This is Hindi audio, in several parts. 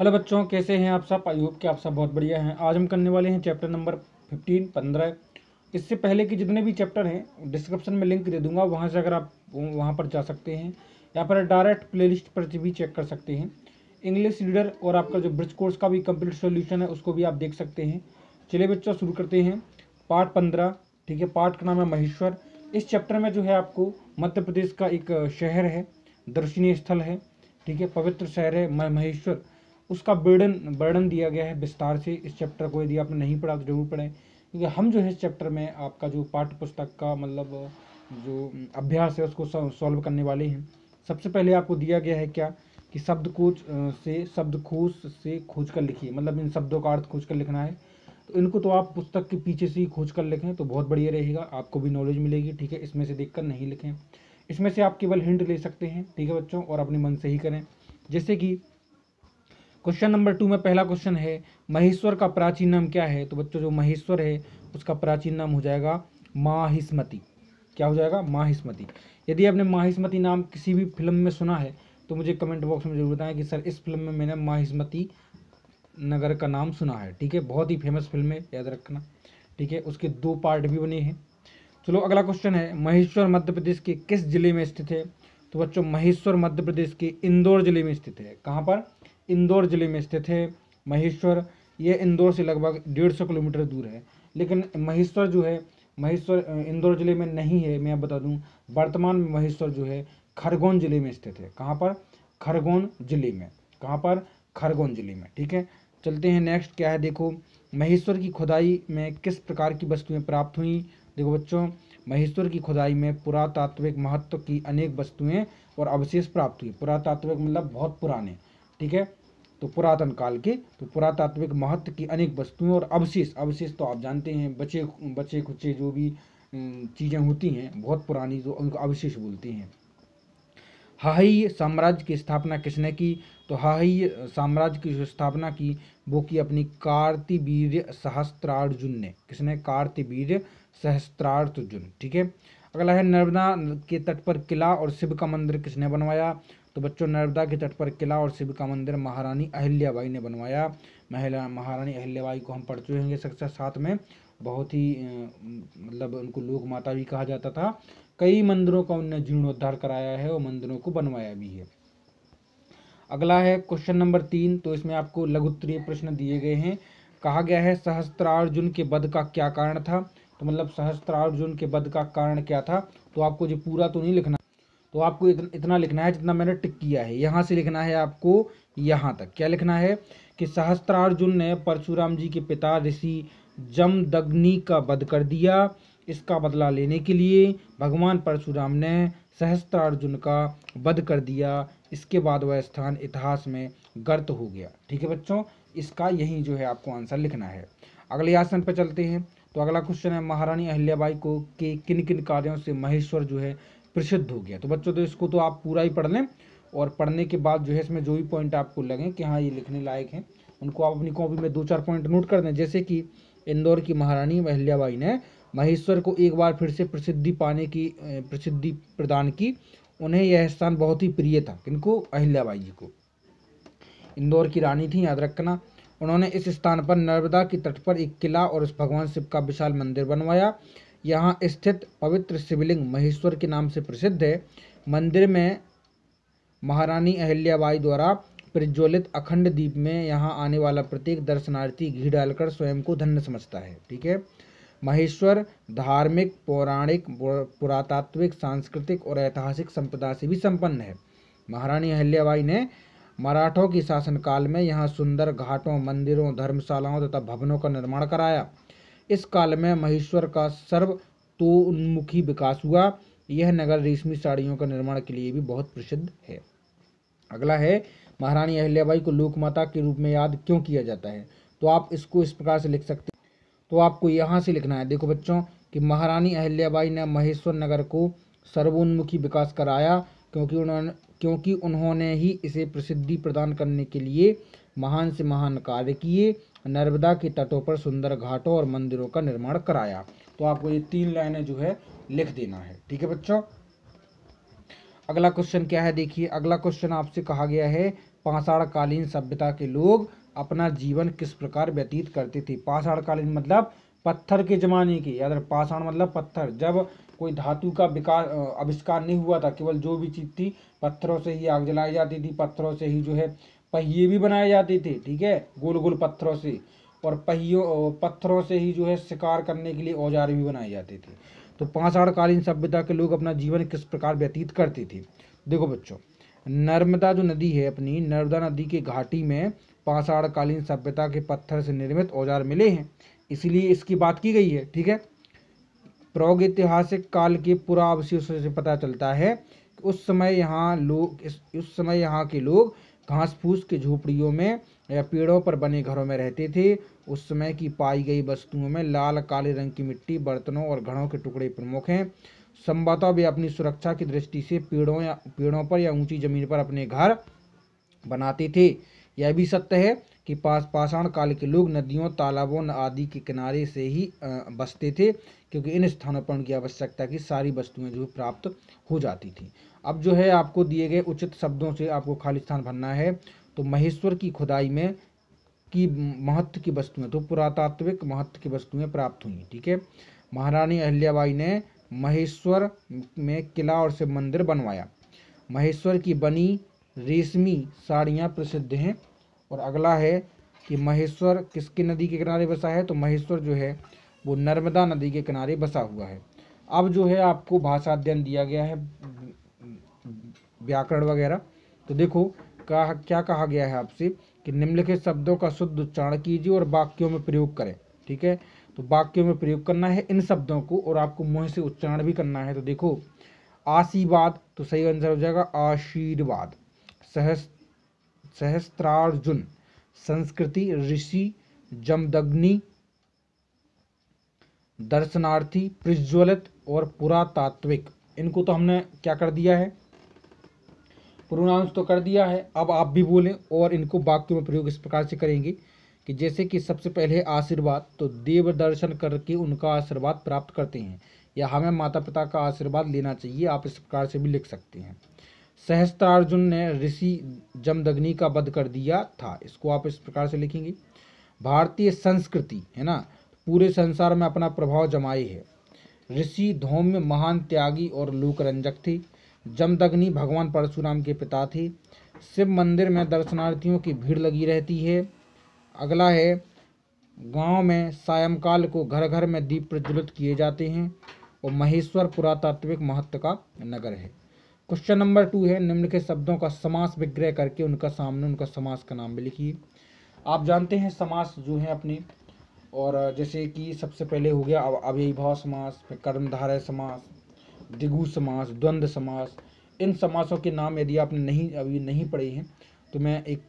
हेलो बच्चों कैसे हैं आप सब आई होप कि आप सब बहुत बढ़िया हैं आज हम करने वाले हैं चैप्टर नंबर फिफ्टीन पंद्रह इससे पहले के जितने भी चैप्टर हैं डिस्क्रिप्शन में लिंक दे दूंगा वहां से अगर आप वहां पर जा सकते हैं या पर डायरेक्ट प्लेलिस्ट पर भी चेक कर सकते हैं इंग्लिश रीडर और आपका जो ब्रिज कोर्स का भी कम्प्लीट सोल्यूशन है उसको भी आप देख सकते हैं चलिए बच्चों शुरू करते हैं पार्ट पंद्रह ठीक है पार्ट का नाम है महेश्वर इस चैप्टर में जो है आपको मध्य प्रदेश का एक शहर है दर्शनीय स्थल है ठीक है पवित्र शहर है महेश्वर उसका बर्डन बर्डन दिया गया है विस्तार से इस चैप्टर को यदि आपने नहीं पढ़ा तो जरूर पढ़ें क्योंकि हम जो है इस चैप्टर में आपका जो पाठ्य पुस्तक का मतलब जो अभ्यास है उसको सॉल्व करने वाले हैं सबसे पहले आपको दिया गया है क्या कि शब्दकोच से शब्दकोश से खोज कर लिखिए मतलब इन शब्दों का अर्थ खोज कर लिखना है तो इनको तो आप पुस्तक के पीछे से ही खोज कर लिखें तो बहुत बढ़िया रहेगा आपको भी नॉलेज मिलेगी ठीक है इसमें से देख कर नहीं लिखें इसमें से आप केवल हिंट ले सकते हैं ठीक है बच्चों और अपने मन से ही करें जैसे कि क्वेश्चन नंबर टू में पहला क्वेश्चन है महेश्वर का प्राचीन नाम क्या है तो बच्चों जो महेश्वर है उसका प्राचीन नाम हो जाएगा माहिस्मती क्या हो जाएगा माहिस्मती यदि आपने माहिस्मती नाम किसी भी फिल्म में सुना है तो मुझे कमेंट बॉक्स में जरूर बताएं कि सर इस फिल्म में मैंने माहिस्मती नगर का नाम सुना है ठीक है बहुत ही फेमस फिल्म है याद रखना ठीक है उसके दो पार्ट भी बने हैं चलो अगला क्वेश्चन है महेश्वर मध्य प्रदेश के किस जिले में स्थित है तो बच्चों महेश्वर मध्य प्रदेश के इंदौर जिले में स्थित है कहाँ पर इंदौर ज़िले में स्थित है महेश्वर ये इंदौर से लगभग डेढ़ सौ किलोमीटर दूर है लेकिन महेश्वर जो है महेश्वर इंदौर ज़िले में नहीं है मैं बता दूं वर्तमान में महेश्वर जो है खरगोन ज़िले में स्थित है कहाँ पर खरगोन ज़िले में कहाँ पर खरगोन ज़िले में ठीक है चलते हैं नेक्स्ट क्या है देखो महेश्वर की खुदाई में किस प्रकार की वस्तुएं प्राप्त हुई देखो बच्चों महेश्वर की खुदाई में पुरातात्विक महत्व की अनेक वस्तुएं और अवशेष प्राप्त हुई पुरातात्विक मतलब बहुत पुराने ठीक है तो पुरातन काल के तो पुरातात्विक महत्व की अनेक वस्तुएं और अवशेष अवशेष तो आप जानते हैं बचे बचे खुचे जो भी चीज़ें होती हैं बहुत पुरानी जो उनको अवशेष बोलते हैं हाही साम्राज्य की स्थापना किसने की तो हाही साम्राज्य की जो स्थापना की वो की अपनी कार्तिवीर सहस्त्रार्जुन ने किसने कार्तिवीर सहस्त्रार्जुन ठीक है अगला है नर्मदा के तट पर किला और शिव का मंदिर किसने बनवाया तो बच्चों नर्मदा के तट पर किला और शिव का मंदिर महारानी अहिल्याबाई ने बनवाया महिला महारानी अहिल्याबाई को हम पढ़ चुके होंगे कक्षा साथ में बहुत ही मतलब उनको लोक माता भी कहा जाता था कई मंदिरों का उन्होंने जीर्णोद्धार कराया है और मंदिरों को बनवाया भी है अगला है क्वेश्चन नंबर तीन तो इसमें आपको लघु उत्तरीय प्रश्न दिए गए हैं कहा गया है सहस्त्रार्जुन के वध का क्या कारण था तो मतलब सहस्त्रार्जुन के वध का कारण क्या था तो आपको जो पूरा तो नहीं लिखना तो आपको इतना लिखना है जितना मैंने टिक किया है यहाँ से लिखना है आपको यहाँ तक क्या लिखना है कि सहस्त्रार्जुन ने परशुराम जी के पिता ऋषि जमदग्नि का वध कर दिया इसका बदला लेने के लिए भगवान परशुराम ने सहस्त्रार्जुन का वध कर दिया इसके बाद वह स्थान इतिहास में गर्त हो गया ठीक है बच्चों इसका यही जो है आपको आंसर लिखना है अगले आसन पर चलते हैं तो अगला क्वेश्चन है महारानी अहिल्याबाई को के किन किन कार्यों से महेश्वर जो है प्रसिद्ध हो गया तो बच्चों तो इसको तो आप पूरा ही पढ़ लें और पढ़ने के बाद जो है इसमें जो भी पॉइंट आपको लगें कि हाँ ये लिखने लायक हैं उनको आप अपनी कॉपी में दो चार पॉइंट नोट कर दें जैसे कि इंदौर की महारानी अहल्याबाई ने महेश्वर को एक बार फिर से प्रसिद्धि पाने की प्रसिद्धि प्रदान की उन्हें यह स्थान बहुत ही प्रिय था किनको अहिल्याबाई जी को इंदौर की रानी थी याद रखना उन्होंने इस स्थान पर नर्मदा के तट पर एक किला और उस भगवान शिव का विशाल मंदिर बनवाया यहाँ स्थित पवित्र शिवलिंग महेश्वर के नाम से प्रसिद्ध है मंदिर में महारानी अहिल्याबाई द्वारा प्रज्वलित अखंड दीप में यहाँ आने वाला प्रत्येक दर्शनार्थी घी डालकर स्वयं को धन्य समझता है ठीक है महेश्वर धार्मिक पौराणिक पुरातात्विक सांस्कृतिक और ऐतिहासिक संपदा से भी संपन्न है महारानी अहिल्याबाई ने मराठों के शासनकाल में यहाँ सुंदर घाटों मंदिरों धर्मशालाओं तथा भवनों का निर्माण कराया इस काल में महेश्वर का सर्व तोन्मुखी विकास हुआ यह नगर रेशमी साड़ियों का निर्माण के लिए भी बहुत प्रसिद्ध है अगला है महारानी अहिल्याबाई को लोकमाता के रूप में याद क्यों किया जाता है तो आप इसको इस प्रकार से लिख सकते हैं तो आपको यहाँ से लिखना है देखो बच्चों कि महारानी अहिल्याबाई ने महेश्वर नगर को सर्वोन्मुखी विकास कराया क्योंकि उन्होंने क्योंकि उन्होंने ही इसे प्रसिद्धि प्रदान करने के लिए महान से महान कार्य किए नर्मदा के तटों पर सुंदर घाटों और मंदिरों का निर्माण कराया तो आपको ये तीन लाइनें जो है लिख देना है ठीक है बच्चों अगला क्वेश्चन क्या है देखिए अगला क्वेश्चन आपसे कहा गया है पाषाणकालीन सभ्यता के लोग अपना जीवन किस प्रकार व्यतीत करते थे पाषाणकालीन मतलब पत्थर के ज़माने की याद पाषाण मतलब पत्थर जब कोई धातु का विकास आविष्कार नहीं हुआ था केवल जो भी चीज़ थी पत्थरों से ही आग जलाई जाती थी पत्थरों से ही जो है पहिए भी बनाए जाते थे ठीक है गोल गोल पत्थरों से और पहियों पत्थरों से ही जो है शिकार करने के लिए औजार भी बनाए जाते थे तो पाषाणकालीन सभ्यता के लोग अपना जीवन किस प्रकार व्यतीत करते थे देखो बच्चों नर्मदा जो नदी है अपनी नर्मदा नदी के घाटी में पाषाणकालीन सभ्यता के पत्थर से निर्मित औजार मिले हैं इसलिए इसकी बात की गई है ठीक है प्रौग ऐतिहासिक काल के अवशेषों से पता चलता है उस समय यहाँ लोग इस उस समय यहाँ के लोग घास फूस के झोपड़ियों में या पेड़ों पर बने घरों में रहते थे उस समय की पाई गई वस्तुओं में लाल काले रंग की मिट्टी बर्तनों और घड़ों के टुकड़े प्रमुख हैं संभवतः वे अपनी सुरक्षा की दृष्टि से पेड़ों या पेड़ों पर या ऊंची जमीन पर अपने घर बनाते थे यह भी सत्य है कि पास पाषाण काल के लोग नदियों तालाबों आदि के किनारे से ही बसते थे क्योंकि इन पर की आवश्यकता की सारी वस्तुएं जो प्राप्त हो जाती थी अब जो है आपको दिए गए उचित शब्दों से आपको खाली स्थान भरना है तो महेश्वर की खुदाई में की महत्व की वस्तुएं तो पुरातात्विक महत्व की वस्तुएं प्राप्त हुई ठीक है महारानी अहल्याबाई ने महेश्वर में किला और शिव मंदिर बनवाया महेश्वर की बनी रेशमी साड़ियाँ प्रसिद्ध हैं और अगला है कि महेश्वर किसकी नदी के किनारे बसा है तो महेश्वर जो है वो नर्मदा नदी के किनारे बसा हुआ है अब जो है आपको भाषा अध्ययन दिया गया है व्याकरण वगैरह तो देखो कहा क्या कहा गया है आपसे कि निम्नलिखित शब्दों का शुद्ध उच्चारण कीजिए और वाक्यों में प्रयोग करें ठीक है तो वाक्यों में प्रयोग करना है इन शब्दों को और आपको मुँह से उच्चारण भी करना है तो देखो आशीर्वाद तो सही आंसर हो जाएगा आशीर्वाद सहस सहस्त्रार्जुन संस्कृति ऋषि जमदग्नि दर्शनार्थी प्रज्वलित और पुरातात्विक इनको तो हमने क्या कर दिया है प्रोनाउंस तो कर दिया है अब आप भी बोलें और इनको वाक्य में प्रयोग इस प्रकार से करेंगे कि जैसे कि सबसे पहले आशीर्वाद तो देव दर्शन करके उनका आशीर्वाद प्राप्त करते हैं या हमें माता पिता का आशीर्वाद लेना चाहिए आप इस प्रकार से भी लिख सकते हैं सहस्त्रार्जुन ने ऋषि जमदग्नि का वध कर दिया था इसको आप इस प्रकार से लिखेंगे भारतीय संस्कृति है ना पूरे संसार में अपना प्रभाव जमाई है ऋषि धौम्य महान त्यागी और लोकरंजक थी जमदग्नि भगवान परशुराम के पिता थी शिव मंदिर में दर्शनार्थियों की भीड़ लगी रहती है अगला है गांव में सायंकाल को घर घर में दीप प्रज्वलित किए जाते हैं और महेश्वर पुरातात्विक महत्व का नगर है क्वेश्चन नंबर टू है निम्न के शब्दों का समास विग्रह करके उनका सामने उनका समास का नाम भी लिखिए आप जानते हैं समास जो है अपनी और जैसे कि सबसे पहले हो गया अव्ययीभाव समास फिर कर्मधारय समास दिगु समास द्वंद्व समास इन समासों के नाम यदि आपने नहीं अभी नहीं पढ़े हैं तो मैं एक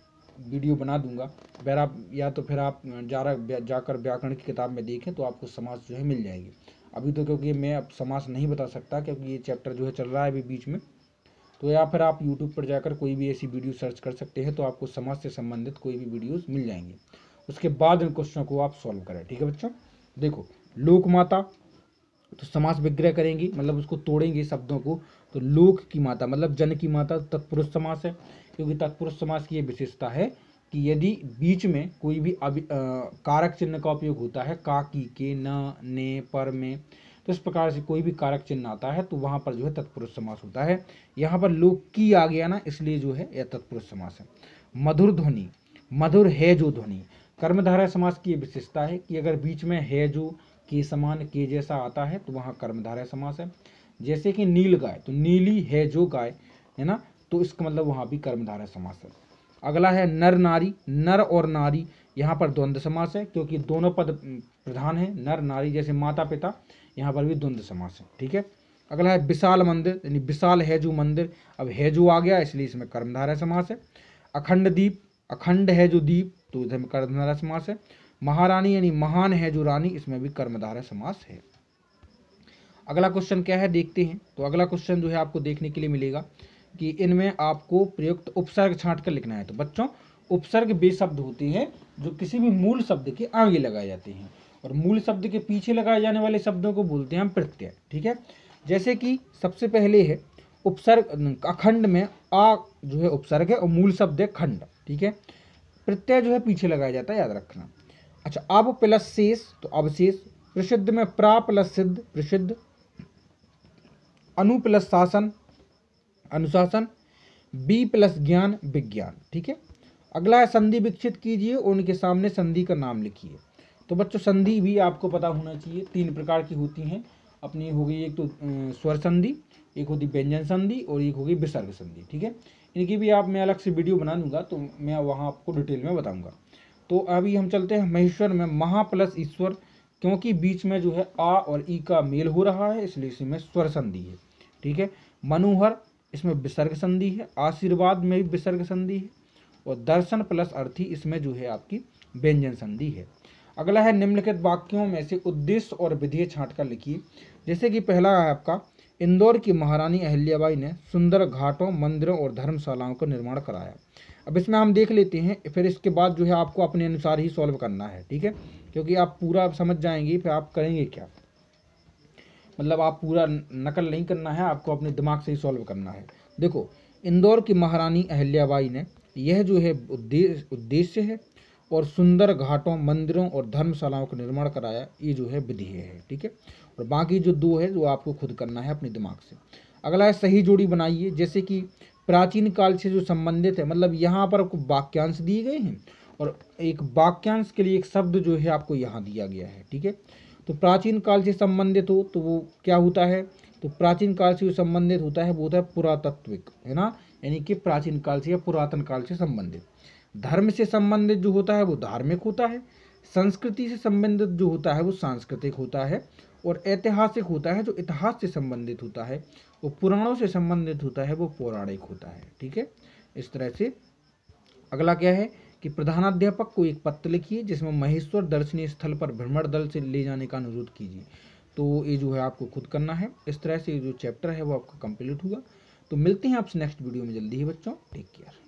वीडियो बना दूंगा फिर आप या तो फिर आप जा रहा जाकर व्याकरण की किताब में देखें तो आपको समास जो है मिल जाएंगे अभी तो क्योंकि मैं अब समास नहीं बता सकता क्योंकि ये चैप्टर जो है चल रहा है अभी बीच में तो या फिर आप यूट्यूब पर जाकर कोई भी ऐसी वीडियो सर्च कर सकते हैं तो आपको समाज से संबंधित कोई भी वीडियोज़ मिल जाएंगे उसके बाद इन क्वेश्चनों को आप सॉल्व करें ठीक है बच्चों देखो लोक माता तो समास विग्रह करेंगी मतलब उसको तोड़ेंगे शब्दों को तो लोक की माता मतलब जन की माता तत्पुरुष समास है क्योंकि तत्पुरुष समास की ये विशेषता है कि यदि बीच में कोई भी अभि कारक चिन्ह का उपयोग होता है का की के न ने पर में तो इस प्रकार से कोई भी कारक चिन्ह आता है तो वहाँ पर जो है तत्पुरुष समास होता है यहाँ पर लोक की आ गया ना इसलिए जो है यह तत्पुरुष समास है मधुर ध्वनि मधुर है जो ध्वनि कर्मधारय समास की विशेषता है कि अगर बीच में है जो के समान के जैसा आता है तो वहाँ कर्मधारय समास है जैसे कि नील गाय तो नीली है जो गाय है ना तो इसका मतलब वहाँ भी कर्मधारय समास है अगला है नर नारी नर और नारी यहाँ पर द्वंद्व समास है क्योंकि दोनों पद प्रधान है नर नारी जैसे माता पिता यहाँ पर भी द्वंद्व समास है ठीक है अगला है विशाल मंदिर यानी विशाल हैजू मंदिर अब हैजू आ गया इसलिए इसमें कर्मधारय समास है अखंड दीप अखंड है जो दीप तो इधर में कर्मधारा समास है महारानी यानी महान है जो रानी इसमें भी कर्मधारा समास है अगला क्वेश्चन क्या है देखते हैं तो अगला क्वेश्चन जो है आपको देखने के लिए मिलेगा कि इनमें आपको प्रयुक्त उपसर्ग छाट कर लिखना है तो बच्चों उपसर्ग वे शब्द होते हैं जो किसी भी मूल शब्द के आगे लगाए जाते हैं और मूल शब्द के पीछे लगाए जाने वाले शब्दों को बोलते हैं हम प्रत्यय ठीक है जैसे कि सबसे पहले है उपसर्ग अखंड में आ जो है उपसर्ग है और मूल शब्द है खंड ठीक है प्रत्यय जो है पीछे लगाया जाता है याद रखना अच्छा अब प्लस शेष तो अब शेष प्रसिद्ध में प्रा प्लस सिद्ध प्रसिद्ध अनु प्लस शासन अनुशासन बी प्लस ज्ञान विज्ञान ठीक है अगला है संधि विकसित कीजिए उनके सामने संधि का नाम लिखिए तो बच्चों संधि भी आपको पता होना चाहिए तीन प्रकार की होती हैं अपनी हो गई एक तो स्वर संधि एक होती व्यंजन संधि और एक होगी विसर्ग संधि ठीक है इनकी भी आप मैं अलग से वीडियो बना लूँगा तो मैं वहाँ आपको डिटेल में बताऊँगा तो अभी हम चलते हैं महेश्वर में महा प्लस ईश्वर क्योंकि बीच में जो है आ और ई का मेल हो रहा है इसलिए इसमें स्वर संधि है ठीक है मनोहर इसमें विसर्ग संधि है आशीर्वाद में भी विसर्ग संधि है और दर्शन प्लस अर्थी इसमें जो है आपकी व्यंजन संधि है अगला है निम्नलिखित वाक्यों में से उद्देश्य और विधेय छाँट कर लिखिए जैसे कि पहला है आपका इंदौर की महारानी अहिल्याबाई ने सुंदर घाटों मंदिरों और धर्मशालाओं का निर्माण कराया अब इसमें हम देख लेते हैं फिर इसके बाद जो है आपको अपने अनुसार ही सॉल्व करना है ठीक है क्योंकि आप पूरा समझ जाएंगे फिर आप करेंगे क्या मतलब आप पूरा नकल नहीं करना है आपको अपने दिमाग से ही सॉल्व करना है देखो इंदौर की महारानी अहिल्याबाई ने यह जो है उद्देश्य उद्देश्य है और सुंदर घाटों मंदिरों और धर्मशालाओं का निर्माण कराया ये जो है विधि है ठीक है और बाकी जो दो है जो आपको खुद करना है अपने दिमाग से अगला है सही जोड़ी बनाइए जैसे कि प्राचीन काल से जो संबंधित है मतलब यहाँ पर आपको वाक्यांश दिए गए हैं और एक वाक्यांश के लिए एक शब्द जो है आपको यहाँ दिया गया है ठीक है तो प्राचीन काल से संबंधित हो तो वो क्या होता है तो प्राचीन काल से जो संबंधित होता है वो होता है पुरातत्विक है ना यानी कि प्राचीन काल से या पुरातन काल से संबंधित धर्म से संबंधित जो होता है वो धार्मिक होता है संस्कृति से संबंधित जो होता है वो सांस्कृतिक होता है और ऐतिहासिक होता है जो इतिहास से संबंधित होता है वो पुराणों से संबंधित होता है वो पौराणिक होता है ठीक है इस तरह से अगला क्या है कि प्रधानाध्यापक को एक पत्र लिखिए जिसमें महेश्वर दर्शनीय स्थल पर भ्रमण दल से ले जाने का अनुरोध कीजिए तो ये जो है आपको खुद करना है इस तरह से जो चैप्टर है वो आपका कंप्लीट हुआ तो मिलते हैं आपसे नेक्स्ट वीडियो में जल्दी ही बच्चों टेक केयर